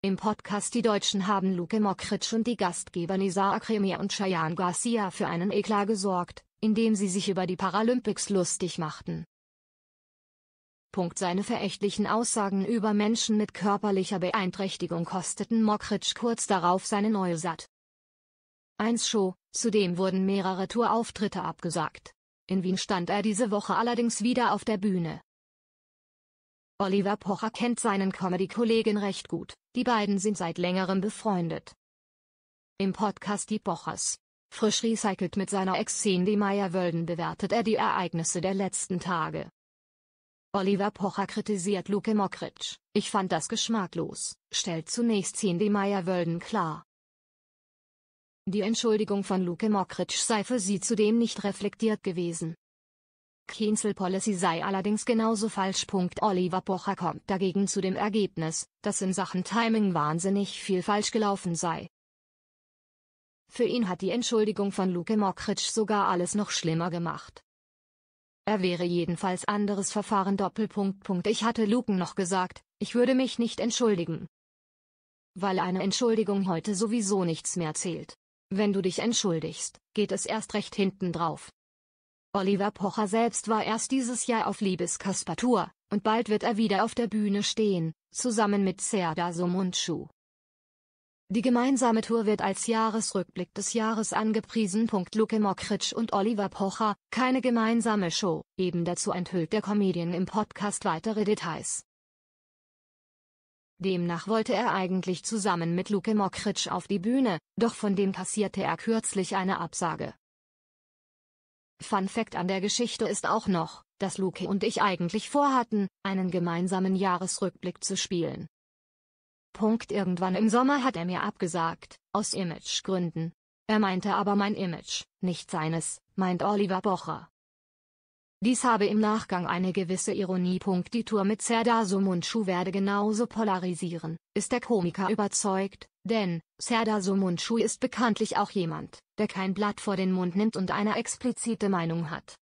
Im Podcast Die Deutschen haben Luke Mokritsch und die Gastgeber Nisa Akremir und Cheyenne Garcia für einen Eklat gesorgt, indem sie sich über die Paralympics lustig machten. Punkt seine verächtlichen Aussagen über Menschen mit körperlicher Beeinträchtigung kosteten Mokritsch kurz darauf seine neue Sat. 1 Show, zudem wurden mehrere Tourauftritte abgesagt. In Wien stand er diese Woche allerdings wieder auf der Bühne. Oliver Pocher kennt seinen Comedy-Kollegen recht gut. Die beiden sind seit längerem befreundet. Im Podcast Die Bochers. Frisch recycelt mit seiner Ex Cindy Meyer-Wölden bewertet er die Ereignisse der letzten Tage. Oliver Pocher kritisiert Luke Mokritsch, Ich fand das geschmacklos, stellt zunächst Cindy Meyer-Wölden klar. Die Entschuldigung von Luke Mokritsch sei für sie zudem nicht reflektiert gewesen. Cancel Policy sei allerdings genauso falsch. Oliver Pocher kommt dagegen zu dem Ergebnis, dass in Sachen Timing wahnsinnig viel falsch gelaufen sei. Für ihn hat die Entschuldigung von Luke Mockridge sogar alles noch schlimmer gemacht. Er wäre jedenfalls anderes Verfahren. Doppelpunkt. Ich hatte Luken noch gesagt, ich würde mich nicht entschuldigen. Weil eine Entschuldigung heute sowieso nichts mehr zählt. Wenn du dich entschuldigst, geht es erst recht hinten drauf. Oliver Pocher selbst war erst dieses Jahr auf Liebeskaspar-Tour, und bald wird er wieder auf der Bühne stehen, zusammen mit Serda Somunchu. Die gemeinsame Tour wird als Jahresrückblick des Jahres angepriesen. Luke Mokritsch und Oliver Pocher, keine gemeinsame Show, eben dazu enthüllt der Comedian im Podcast weitere Details. Demnach wollte er eigentlich zusammen mit Luke Mokritsch auf die Bühne, doch von dem kassierte er kürzlich eine Absage. Fun Fact an der Geschichte ist auch noch, dass Luke und ich eigentlich vorhatten, einen gemeinsamen Jahresrückblick zu spielen. Punkt irgendwann im Sommer hat er mir abgesagt, aus Imagegründen. Er meinte aber mein Image, nicht seines, meint Oliver Bocher. Dies habe im Nachgang eine gewisse Ironie. Die Tour mit Serdar Somunchu werde genauso polarisieren, ist der Komiker überzeugt, denn, Serdar Somuncu ist bekanntlich auch jemand, der kein Blatt vor den Mund nimmt und eine explizite Meinung hat.